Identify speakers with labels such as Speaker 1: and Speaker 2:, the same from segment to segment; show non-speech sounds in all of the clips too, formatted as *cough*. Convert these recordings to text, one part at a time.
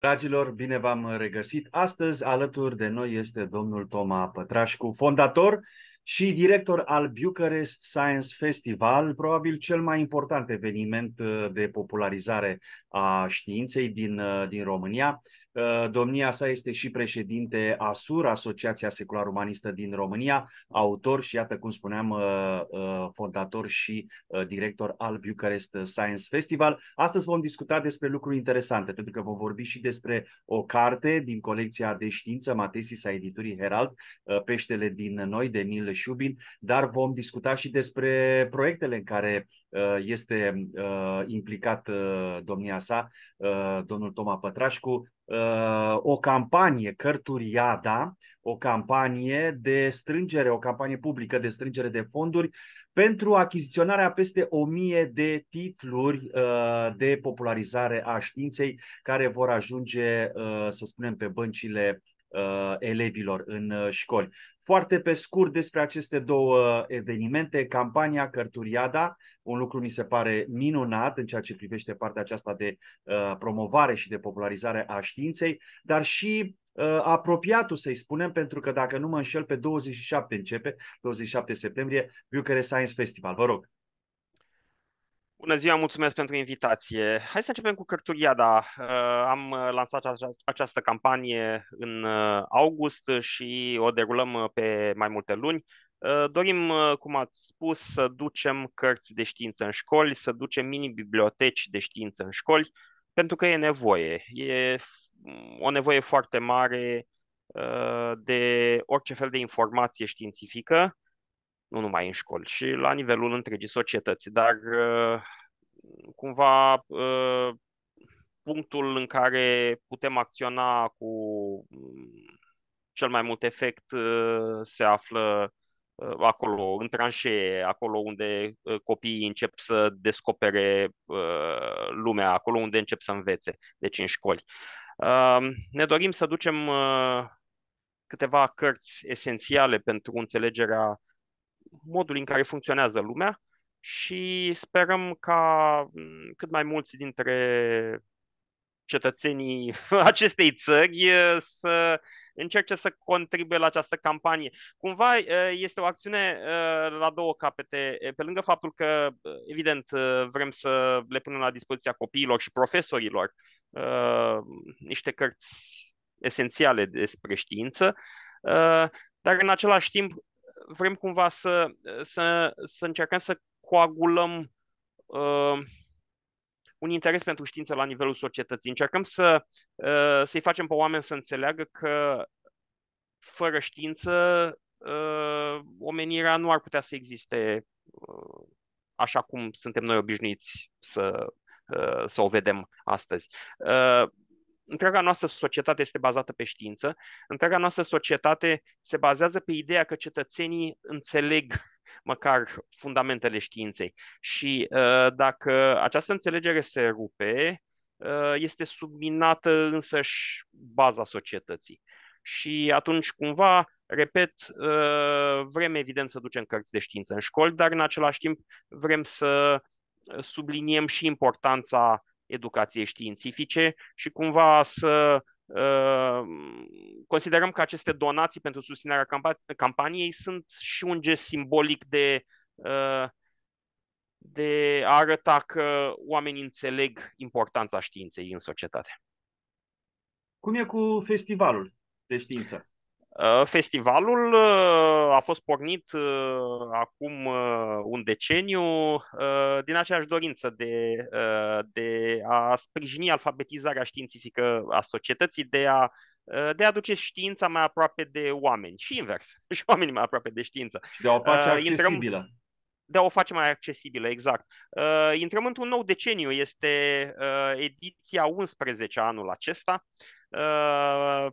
Speaker 1: Dragilor, bine v-am regăsit! Astăzi alături de noi este domnul Toma Pătrașcu, fondator și director al Bucharest Science Festival, probabil cel mai important eveniment uh, de popularizare a științei din, uh, din România. Domnia sa este și președinte ASUR, Asociația Secular Umanistă din România, autor și, iată cum spuneam, uh, uh, fondator și uh, director al Bucharest Science Festival. Astăzi vom discuta despre lucruri interesante, pentru că vom vorbi și despre o carte din colecția de știință Matesis a editurii Herald, Peștele din Noi, de Nil Șubin, dar vom discuta și despre proiectele în care Uh, este uh, implicat uh, domnia sa, domnul Toma Pătrașcu, o campanie Cărturiada, o campanie de strângere, o campanie publică de strângere de fonduri pentru achiziționarea peste 1000 de titluri de popularizare a științei care vor ajunge, să spunem, pe băncile uh, elevilor în uh, școli. Foarte pe scurt despre aceste două evenimente, campania Cărturiada, un lucru mi se pare minunat în ceea ce privește partea aceasta de uh, promovare și de popularizare a științei, dar și uh, apropiatul, să-i spunem, pentru că dacă nu mă înșel, pe 27 începe, 27 septembrie, Bucharest Science Festival. Vă rog!
Speaker 2: Bună ziua, mulțumesc pentru invitație. Hai să începem cu Cărturiada. Uh, am uh, lansat această campanie în uh, august și o derulăm pe mai multe luni. Dorim, cum ați spus, să ducem cărți de știință în școli, să ducem mini-biblioteci de știință în școli, pentru că e nevoie. E mm, o nevoie foarte mare de orice fel de informație științifică nu numai în școli, și la nivelul întregii societăți. Dar uh, cumva uh, punctul în care putem acționa cu mm, cel mai mult efect uh, se află acolo, în tranșee, acolo unde copiii încep să descopere lumea, acolo unde încep să învețe, deci în școli. Ne dorim să ducem câteva cărți esențiale pentru înțelegerea modul în care funcționează lumea și sperăm ca mm, cât mai mulți dintre cetățenii *laughs* acestei țări să încerce să contribuie la această campanie. Cumva este o acțiune la două capete, pe lângă faptul că, evident, vrem să le punem la dispoziția copiilor și profesorilor niște cărți esențiale despre știință, dar în același timp vrem cumva să, să, să încercăm să coagulăm uh, un interes pentru știință la nivelul societății. Încercăm să, uh, să-i facem pe oameni să înțeleagă că fără știință uh, omenirea nu ar putea să existe uh, așa cum suntem noi obișnuiți să, uh, să o vedem astăzi. Uh, întreaga noastră societate este bazată pe știință, întreaga noastră societate se bazează pe ideea că cetățenii înțeleg măcar fundamentele științei. Și uh, dacă această înțelegere se rupe, uh, este subminată însăși baza societății. Și atunci, cumva, repet, uh, vrem evident să ducem cărți de știință în școli, dar în același timp vrem să subliniem și importanța educației științifice și cumva să uh, considerăm că aceste donații pentru susținerea campa- campaniei sunt și un gest simbolic de, uh, de a arăta că oamenii înțeleg importanța științei în societate. Cum e cu festivalul de știință? Uh, festivalul uh, a fost pornit uh, acum un deceniu din aceeași dorință de, de a sprijini alfabetizarea științifică a societății, de a, de a aduce știința mai aproape de oameni și invers, *laughs* și oamenii mai aproape de știință. Și de a o face accesibilă. Intrăm, de a o face mai accesibilă, exact. Uh, intrăm într-un nou deceniu, este uh, ediția 11 anul acesta. Uh,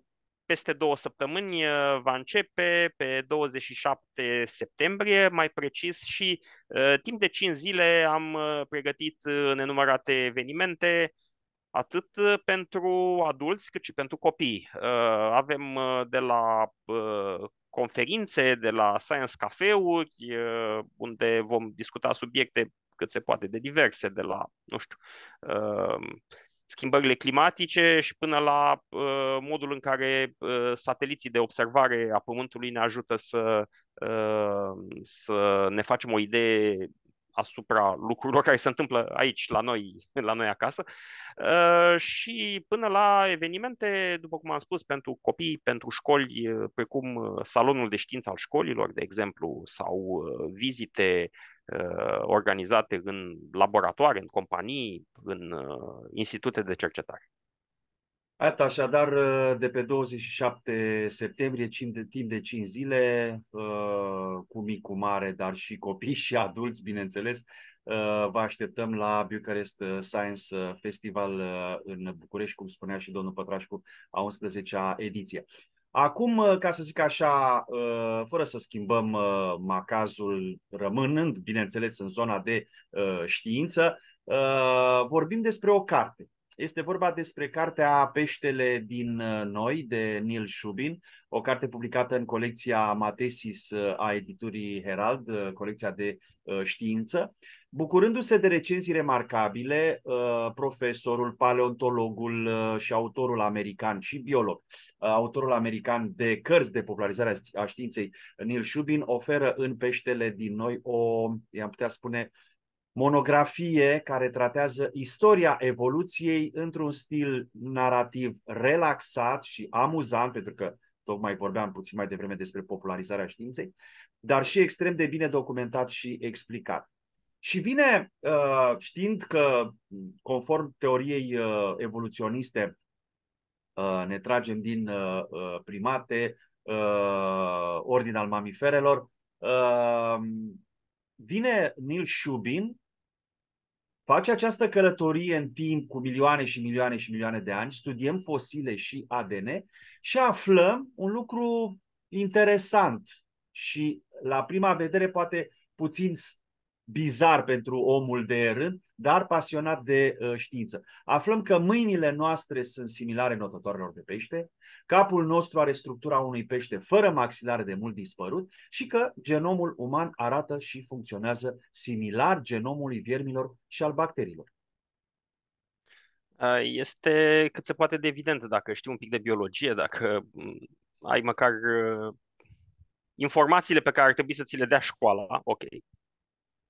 Speaker 2: peste două săptămâni uh, va începe pe 27 septembrie, mai precis și uh, timp de 5 zile am uh, pregătit nenumărate evenimente, atât pentru adulți cât și pentru copii. Avem de la conferințe, de la science Cafe-uri, unde vom discuta subiecte cât se poate de diverse, de la, nu știu, schimbările climatice și până la uh, modul în care uh, sateliții de observare a Pământului ne ajută să, uh, să ne facem o idee asupra lucrurilor care se întâmplă aici, la noi, la noi acasă, uh, și până la evenimente, după cum am spus, pentru copii, pentru școli, uh, precum uh, Salonul de Știință al Școlilor, de exemplu, sau vizite Uh, organizate în laboratoare, în companii, în uh, institute de cercetare.
Speaker 1: Iată, așadar, uh, de pe 27 septembrie, timp de 5 zile, cu mic, cu mare, dar și copii și adulți, bineînțeles, vă așteptăm la Bucharest Science Festival în București, cum spunea și domnul Pătrașcu, a 11-a ediție. Acum, ca să zic așa, uh, fără să schimbăm uh, macazul, rămânând, bineînțeles, în zona de uh, știință, vorbim despre o carte. Este vorba despre cartea Peștele din noi de Neil Shubin, o carte publicată în colecția Matesis a editurii Herald, colecția de știință. Bucurându-se de recenzii remarcabile, uh, profesorul, paleontologul uh, și autorul american și biolog, uh, autorul american de cărți de popularizare a științei, Neil Shubin, oferă în Peștele din Noi o, i-am putea spune, monografie care tratează istoria evoluției într-un stil narrativ relaxat și amuzant, pentru că tocmai vorbeam puțin mai devreme despre popularizarea științei, dar și extrem de bine documentat și explicat. Și vine ă, știind că, conform teoriei ă, evoluționiste, ă, ne tragem din primate, ordin al mamiferelor, vine Neil Shubin, face această călătorie în timp cu milioane și milioane și milioane de ani, studiem fosile și ADN și aflăm un lucru interesant și la prima vedere poate puțin bizar pentru omul de rând, dar pasionat de uh, știință. Aflăm că mâinile noastre sunt similare notătoarelor de pește, capul nostru are structura unui pește fără maxilare de mult dispărut și că genomul uman arată și funcționează similar genomului viermilor și al bacteriilor.
Speaker 2: Uh, este cât se poate de evident dacă știi un pic de biologie, dacă mm, ai măcar uh, informațiile pe care ar trebui să ți le dea școala, ok,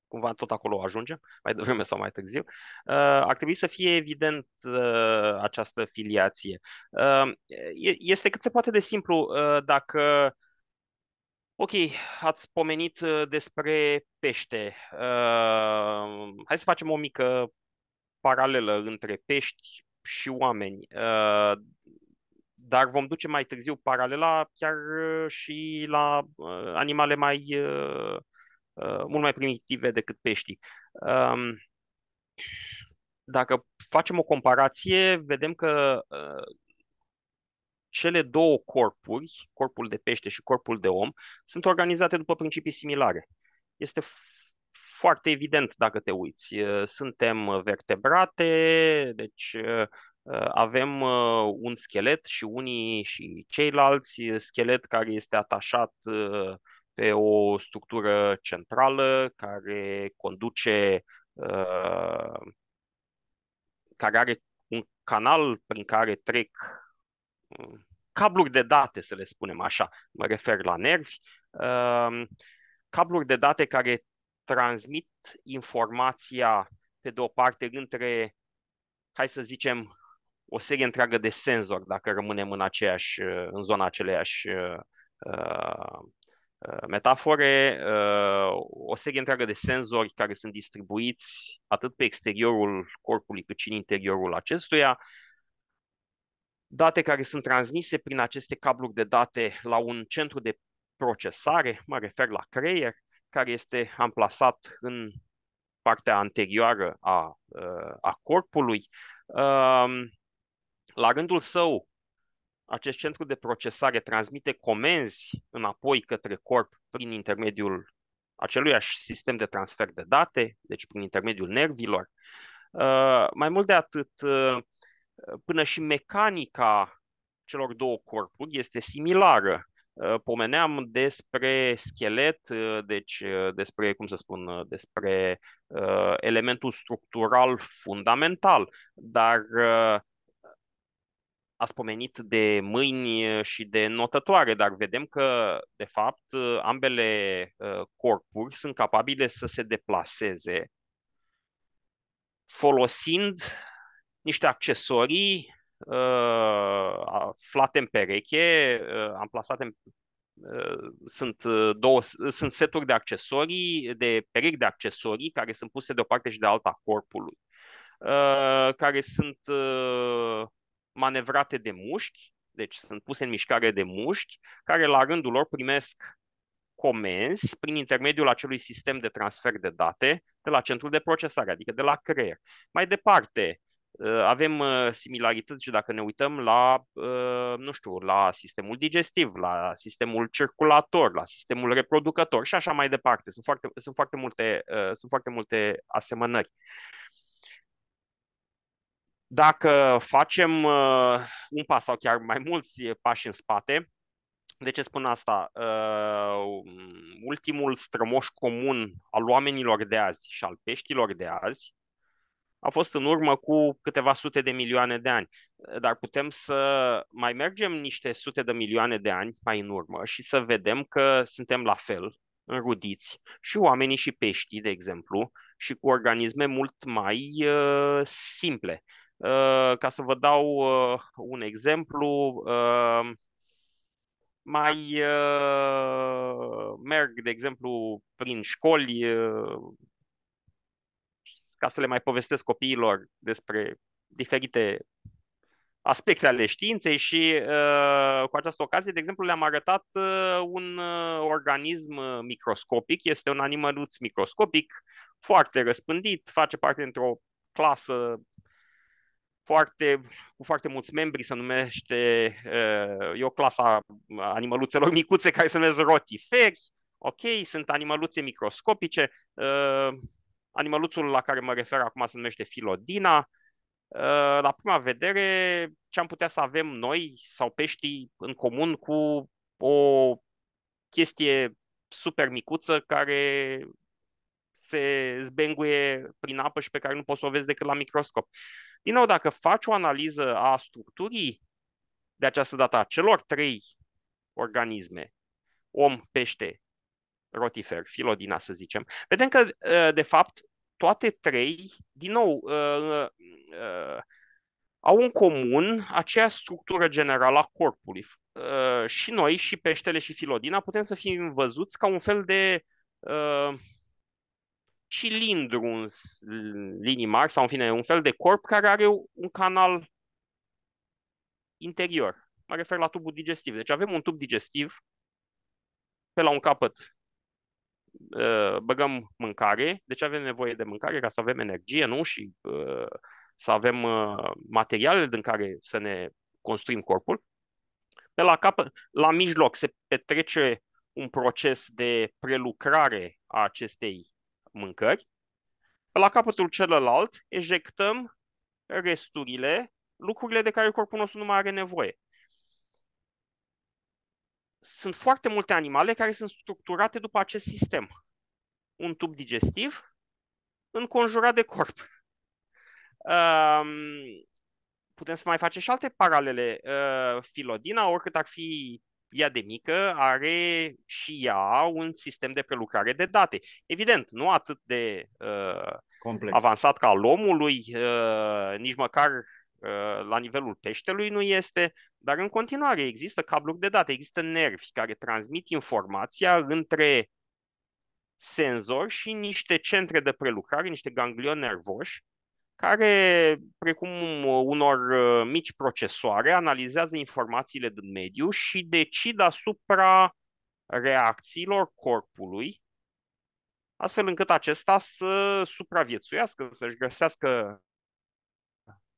Speaker 2: cumva tot acolo ajungem, mai devreme sau mai târziu, uh, ar trebui să fie evident uh, această filiație. Uh, este cât se poate de simplu dacă Ok, ați pomenit despre pește. hai să facem o mică paralelă între pești și oameni. dar vom duce mai târziu paralela chiar și la animale mai uh, Uh, mult mai primitive decât peștii. Um, dacă facem o comparație, vedem că uh, cele două corpuri, corpul de pește și corpul de om, sunt organizate după principii similare. Este foarte evident dacă te uiți. Uh, suntem vertebrate, deci avem un schelet și unii și ceilalți schelet care este atașat pe o structură centrală care conduce, ă, care are un canal prin care trec ă, cabluri de date, să le spunem așa, mă refer la nervi, ă, cabluri de date care transmit informația, pe de o parte, între, hai să zicem, o serie întreagă de senzori, dacă rămânem în aceeași, în zona aceleiași Uh, metafore, uh, o serie întreagă de senzori care sunt distribuiți atât pe exteriorul corpului cât și în interiorul acestuia, date care sunt transmise prin aceste cabluri de date la un centru de procesare, mă refer la creier, care este amplasat în partea anterioară a, uh, a corpului. La rândul său, acest centru de procesare transmite comenzi înapoi către corp prin intermediul aceluiași sistem de transfer de date, deci prin intermediul nervilor. Uh, mai mult de atât, uh, până și mecanica celor două corpuri este similară. Uh, pomeneam despre schelet, deci despre, cum să spun, despre elementul structural fundamental, dar a spomenit de mâini și de notătoare, dar vedem că, de fapt, ambele corpuri sunt capabile să se deplaseze folosind niște accesorii uh, aflate în pereche, uh, amplasate în uh, sunt, două, sunt seturi de accesorii, de perechi de accesorii care sunt puse de o parte și de alta corpului, uh, care sunt manevrate de mușchi, deci sunt puse în mișcare de mușchi, care la rândul lor primesc comenzi prin intermediul acelui sistem de transfer de date de la centrul de procesare, adică de la creier. Mai departe, ă, avem ă, similarități și dacă ne uităm la, ă, nu știu, la sistemul digestiv, la sistemul circulator, la sistemul reproducător și așa mai departe. Sunt foarte, sunt foarte, multe, sunt foarte multe asemănări. Dacă facem uh, un pas sau chiar mai mulți uh, pași în spate, de ce spun asta? Uh, um, ultimul strămoș comun al oamenilor de azi și al peștilor de azi a fost în urmă cu câteva sute de milioane de ani. Uh, dar putem să mai mergem niște sute de milioane de ani mai în urmă și să vedem că suntem la fel înrudiți și oamenii și peștii, de exemplu, și cu organisme mult mai uh, simple. Uh, ca să vă dau uh, un exemplu, uh, mai merg, de exemplu, prin școli ca să le mai povestesc copiilor despre diferite aspecte ale științei și uh, cu această ocazie, de exemplu, le-am arătat uh, un uh, organism microscopic, este un animăluț microscopic, foarte răspândit, face parte dintr-o clasă foarte, cu foarte mulți membri, se numește, uh, e o clasă a animăluțelor micuțe care se numesc rotiferi, ok, sunt animăluțe microscopice, uh, animăluțul la care mă refer acum se numește filodina, uh, la prima vedere, ce am putea să avem noi sau peștii în comun cu o chestie super micuță care se zbenguie prin apă și pe care nu poți să o vezi decât la microscop. Din nou, dacă faci o analiză a structurii de această dată a celor trei organisme, om, pește, rotifer, filodina să zicem, vedem că, uh, de fapt, toate trei, din nou, uh, uh, au în comun aceea structură generală a corpului. Și noi, și peștele, și filodina putem să fim văzuți ca un fel de cilindru în linii mari sau în fine un fel de corp care are un canal interior. Mă refer la tubul digestiv. Deci avem un tub digestiv, pe la un capăt ă, băgăm mâncare, deci avem nevoie de mâncare ca să avem energie, nu? Și ă, să avem ă, materiale din care să ne construim corpul. Pe la capăt, la mijloc se petrece un proces de prelucrare a acestei mâncări. La capătul celălalt ejectăm resturile, lucrurile de care corpul nostru nu mai are nevoie. Sunt foarte multe animale care sunt structurate după acest sistem. Un tub digestiv înconjurat de corp. Um, putem să mai facem și alte paralele. Uh, filodina, oricât ar fi ea de mică are și ea un sistem de prelucrare de date. Evident, nu atât de uh, avansat ca al omului, uh, nici măcar uh, la nivelul peștelui nu este, dar în continuare există cabluri de date, există nervi care transmit informația între senzor și niște centre de prelucrare, niște ganglioni nervoși, care, precum uh, unor uh, mici procesoare, analizează informațiile din mediu și decid asupra reacțiilor corpului, astfel încât acesta să supraviețuiască, să-și găsească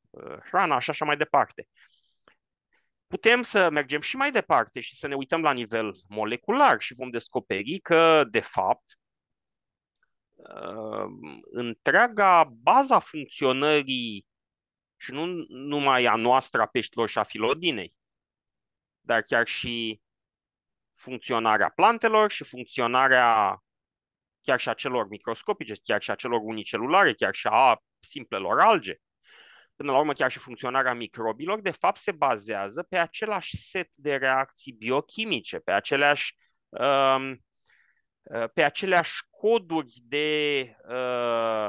Speaker 2: uh, hrana și așa mai departe. Putem să mergem și mai departe și să ne uităm la nivel molecular și vom descoperi că, de fapt, întreaga baza funcționării și nu numai a noastră, a peștilor și a filodinei, dar chiar și funcționarea plantelor și funcționarea chiar și a celor microscopice, chiar și a celor unicelulare, chiar și a simplelor alge, până la urmă chiar și funcționarea microbilor, de fapt se bazează pe același set de reacții biochimice, pe aceleași uh, Uh, pe aceleași coduri de uh,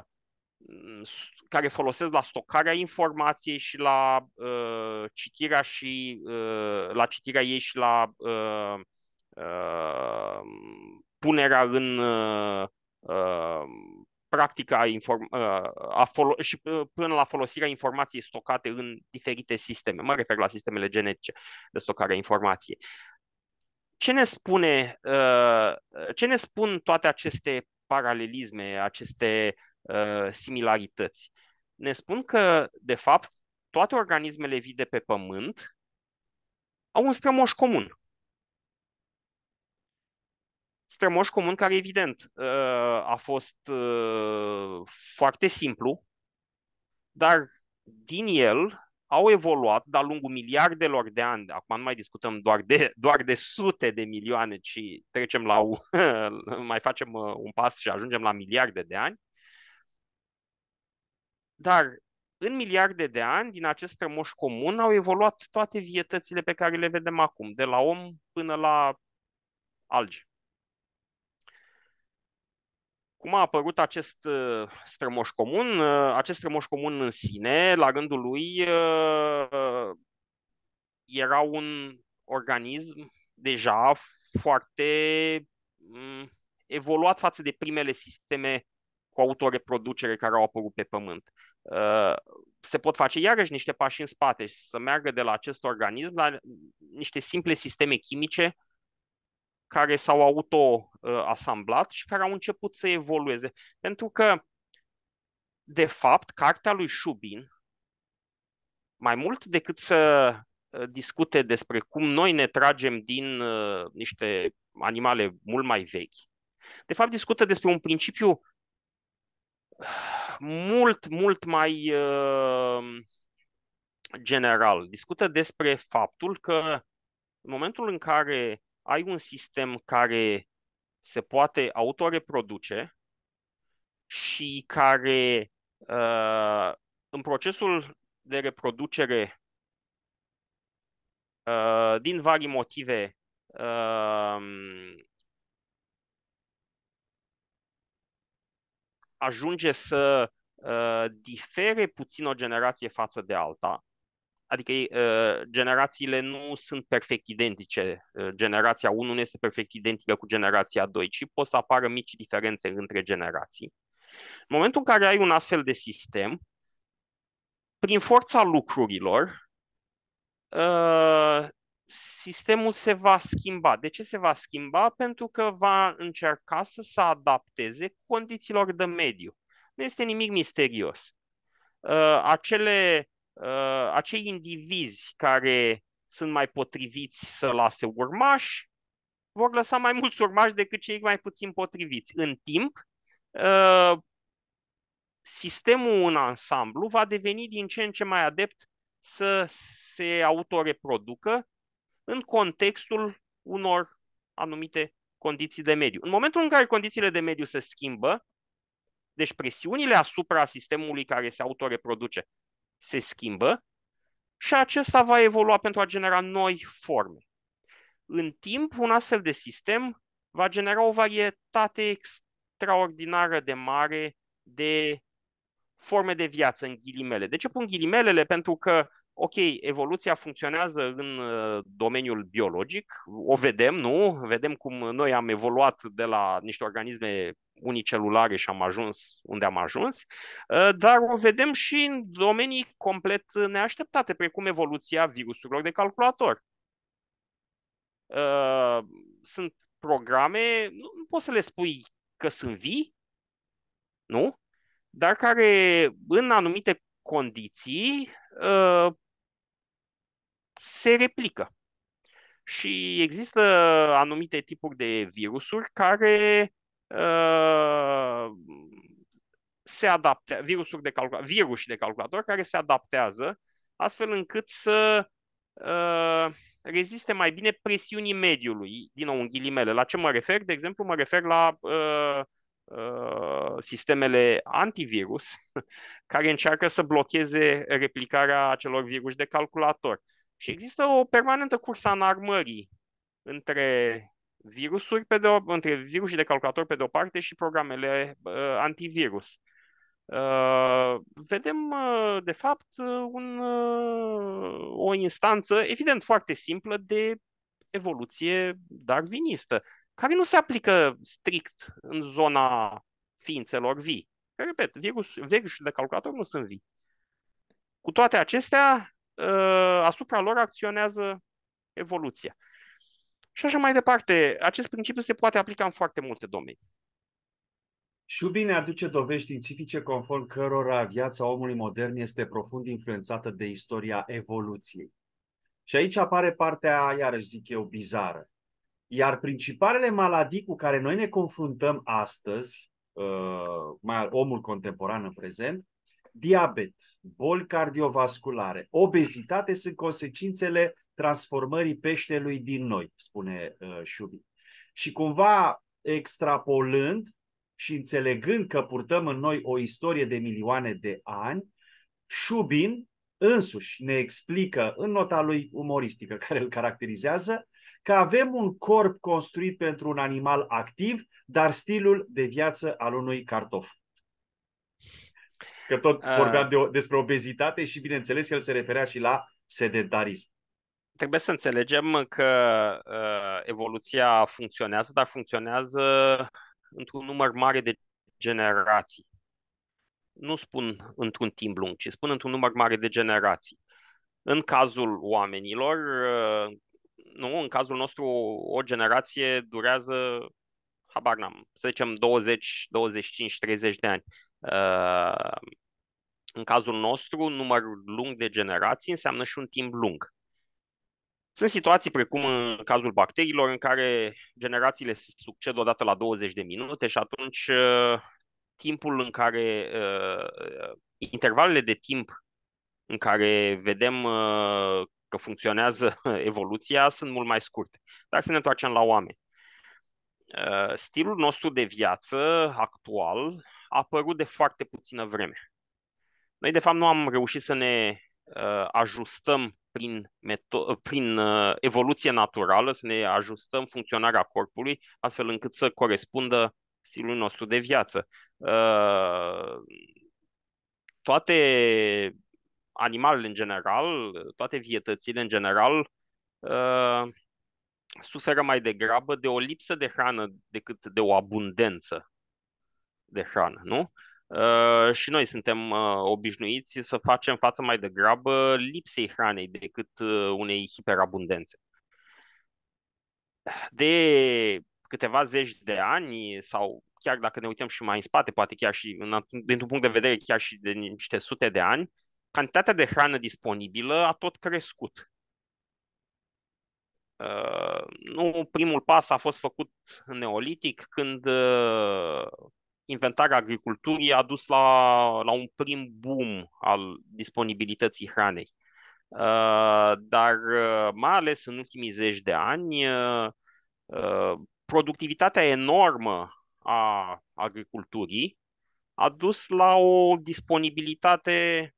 Speaker 2: care folosesc la stocarea informației și la uh, citirea și la citirea ei și la punerea în practica inform- a fol- și până la folosirea informației stocate în diferite sisteme. Mă refer la sistemele genetice de stocare a informației. Ce ne, spune, uh, ce ne spun toate aceste paralelisme, aceste uh, similarități? Ne spun că, de fapt, toate organismele vii de pe Pământ au un strămoș comun. Strămoș comun care, evident, uh, a fost foarte simplu, dar din el au evoluat de-a lungul miliardelor de ani, acum nu mai discutăm doar de, *laughs* doar de sute de milioane, ci trecem la, *laughs* mai facem uh, un pas și ajungem la miliarde de ani, dar în miliarde de ani, din acest strămoș comun, au evoluat toate vietățile pe care le vedem acum, de la om până la alge. Acum a apărut acest uh, strămoș comun, uh, acest strămoș comun în sine, la rândul lui, uh, era un organism deja foarte mm, evoluat față de primele sisteme cu autoreproducere care au apărut pe pământ. Se pot face iarăși niște pași în spate și să meargă de la acest organism la niște simple sisteme chimice care s-au auto-asamblat uh, și care au început să evolueze. Pentru că, de fapt, cartea lui Shubin, mai mult decât să uh, discute despre cum noi ne tragem din uh, niște animale mult mai vechi, de fapt discută despre un principiu *sighs* mult, mult mai general. Discută despre faptul că în momentul în care ai un sistem care se poate autoreproduce și care uh, în procesul de reproducere uh, din vari motive uh, ajunge să uh, difere puțin o generație față de alta Adică uh, generațiile nu sunt perfect identice. Uh, generația 1 nu este perfect identică cu generația 2, ci pot să apară mici diferențe între generații. În momentul în care ai un astfel de sistem, prin forța lucrurilor, uh, sistemul se va schimba. De ce se va schimba? Pentru că va încerca să se adapteze condițiilor de mediu. Nu este nimic misterios. Acele uh, acei indivizi care sunt mai potriviți să lase urmași, vor lăsa mai mulți urmași decât cei mai puțin potriviți. În timp, uh, sistemul în ansamblu va deveni din ce în ce mai adept să se autoreproducă în contextul unor anumite condiții de mediu. În momentul în care condițiile de mediu se schimbă, deci presiunile asupra sistemului care se autoreproduce se schimbă și acesta va evolua pentru a genera noi forme. În timp, un astfel de sistem va genera o varietate extraordinară de mare de forme de viață în ghilimele. De ce pun ghilimelele? Pentru că ok, evoluția funcționează în uh, domeniul biologic, o vedem, nu? Vedem cum noi am evoluat de la niște organisme unicelulare și am ajuns unde am ajuns, uh, dar o vedem și în domenii complet neașteptate, precum evoluția virusurilor de calculator. Uh, sunt programe, nu poți să le spui că sunt vii, nu? Dar care în anumite condiții se replică. Și există anumite tipuri de virusuri care uh, se adaptează, virusuri de calculator, virus de calculator care se adaptează astfel încât să uh, reziste mai bine presiunii mediului, din nou în ghilimele. La ce mă refer? De exemplu, mă refer la uh, uh, sistemele antivirus *laughs* care încearcă să blocheze replicarea acelor virus de calculator. Și există o permanentă cursă în armării între virusuri, pe de o, între virus și de calculator pe de o parte și programele uh, antivirus. Uh, vedem, uh, de fapt, un, uh, o instanță, evident, foarte simplă de evoluție darwinistă, care nu se aplică strict în zona ființelor vii. Repet, virus, virusul de calculator nu sunt vii. Cu toate acestea, Uh, asupra lor acționează evoluția. Și așa mai departe, acest principiu se poate aplica în foarte multe
Speaker 1: domenii. Și bine aduce dovești științifice conform cărora viața omului modern este profund influențată de istoria evoluției. Și aici apare partea, iarăși zic eu, bizară. Iar principalele maladii cu care noi ne confruntăm astăzi, uh, mai omul contemporan în prezent, diabet, boli cardiovasculare, obezitate sunt consecințele transformării peștelui din noi, spune uh, Șubi. Și cumva extrapolând și înțelegând că purtăm în noi o istorie de milioane de ani, Șubin însuși ne explică în nota lui umoristică *laughs* care îl caracterizează că avem un corp construit pentru un animal activ, dar stilul de viață al unui cartof. Că tot ah. vorbeam de, despre obezitate și, bineînțeles, el se referea și la sedentarism. Trebuie
Speaker 2: să înțelegem că uh, evoluția funcționează, dar funcționează într-un număr mare de generații. Nu spun într-un timp lung, ci spun într-un număr mare de generații. În cazul oamenilor, uh, nu, în cazul nostru, o generație durează, habar n-am, să zicem 20, 25, 30 de ani. Ehm, în cazul nostru, numărul lung de generații înseamnă și un timp lung. Sunt situații precum în cazul bacteriilor în care generațiile se succed odată la 20 de minute și atunci uh, timpul în care uh, intervalele de timp în care vedem uh, că funcționează *laughs* evoluția sunt mult mai scurte. Dar să ne întoarcem la oameni. Stilul nostru de viață actual a apărut de foarte puțină vreme. Noi, de fapt, nu am reușit să ne uh, ajustăm prin, meto- prin uh, evoluție naturală, să ne ajustăm funcționarea corpului, astfel încât să corespundă stilul nostru de viață. Uh, toate animalele în general, toate vietățile în general, uh, suferă mai degrabă de o lipsă de hrană decât de o abundență de hrană, nu? Uh, și noi suntem uh, obișnuiți să facem față mai degrabă lipsei hranei decât uh, unei hiperabundențe. De câteva zeci de ani sau chiar dacă ne uităm și mai în spate, poate chiar și în, dintr-un punct de vedere chiar și de niște sute de ani, cantitatea de hrană disponibilă a tot crescut. Uh, nu primul pas a fost făcut în neolitic când uh, inventarea agriculturii a dus la, la un prim boom al disponibilității hranei. Uh, dar uh, mai ales în ultimii zeci de ani, uh, productivitatea enormă a agriculturii a dus la o disponibilitate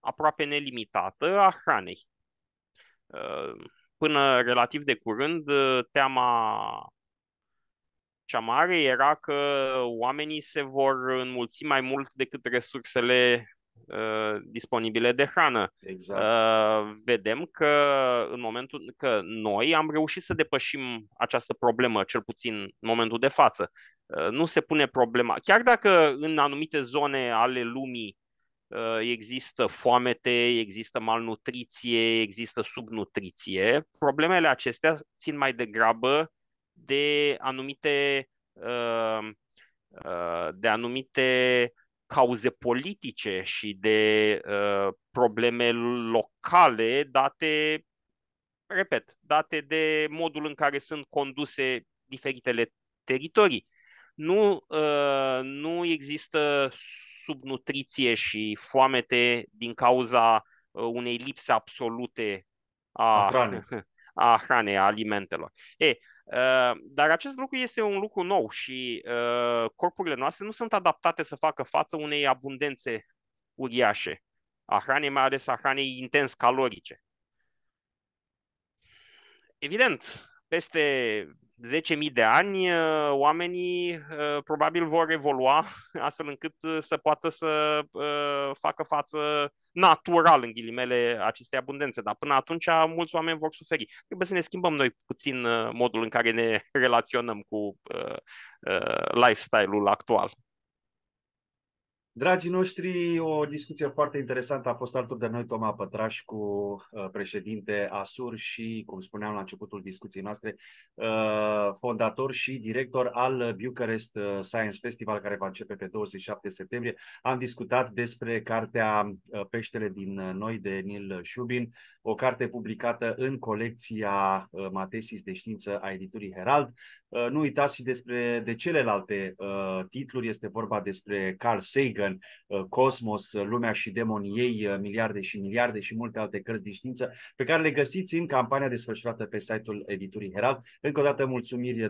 Speaker 2: aproape nelimitată a hranei. Până relativ de curând, teama cea mare era că oamenii se vor înmulți mai mult decât resursele uh, disponibile de hrană. Exact. Uh, vedem că în momentul că noi am reușit să depășim această problemă, cel puțin în momentul de față. Uh, nu se pune problema. Chiar dacă în anumite zone ale lumii uh, există foamete, există malnutriție, există subnutriție, problemele acestea țin mai degrabă de anumite, uh, uh, de anumite cauze politice și de uh, probleme locale date, repet, date de modul în care sunt conduse diferitele teritorii. Nu, nu există subnutriție și foamete din cauza unei lipse absolute a, a hranei. *laughs* a hranei, a alimentelor. E, uh, dar acest lucru este un lucru nou și uh, corpurile noastre nu sunt adaptate să facă față unei abundențe uriașe a hranei, mai ales a hranei intens calorice. Evident, peste 10.000 de ani, uh, oamenii uh, probabil vor evolua *laughs* astfel încât uh, să poată să facă față natural, în ghilimele, acestei abundențe. Dar până atunci, mulți oameni vor suferi. Trebuie să ne schimbăm noi puțin modul în care ne *laughs* relaționăm cu lifestyle-ul actual.
Speaker 1: Dragii noștri, o discuție foarte interesantă a fost alături de noi Toma cu uh, președinte ASUR și, cum spuneam la începutul discuției noastre, uh, fondator și director al Bucharest uh, Science Festival, care va începe pe 27 septembrie. Am discutat despre cartea Peștele din Noi de Nil Șubin, o carte publicată în colecția Matesis de Știință a editurii Herald. Uh, nu uitați și despre de celelalte uh, titluri, este vorba despre Carl Sagan, uh, Cosmos, uh, Lumea și demonii ei, uh, miliarde și miliarde și multe alte cărți de știință pe care le găsiți în campania desfășurată pe site-ul editurii Herald. Încă o dată mulțumiri